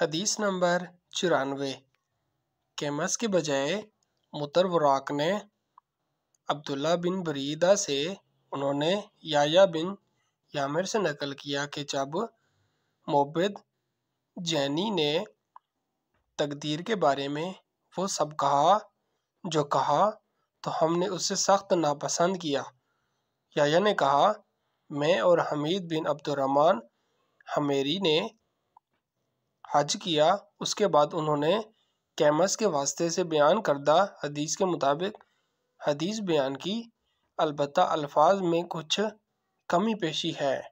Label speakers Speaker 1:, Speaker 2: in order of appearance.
Speaker 1: हदीस नंबर चौरानवे केमस के बजाय मुतरवराक ने अब्दुल्ला बिन बरीदा से उन्होंने याया बिन यामिर से नकल किया कि जब मोबिद जैनी ने तकदीर के बारे में वो सब कहा जो कहा तो हमने उसे सख्त नापसंद किया याया ने कहा मैं और हमीद बिन अब्दुलरहमान हमेरी ने हज किया उसके बाद उन्होंने कैमस के वास्ते से बयान करदा हदीस के मुताबिक हदीस बयान की अलबत् अल्फाज में कुछ कमी पेशी है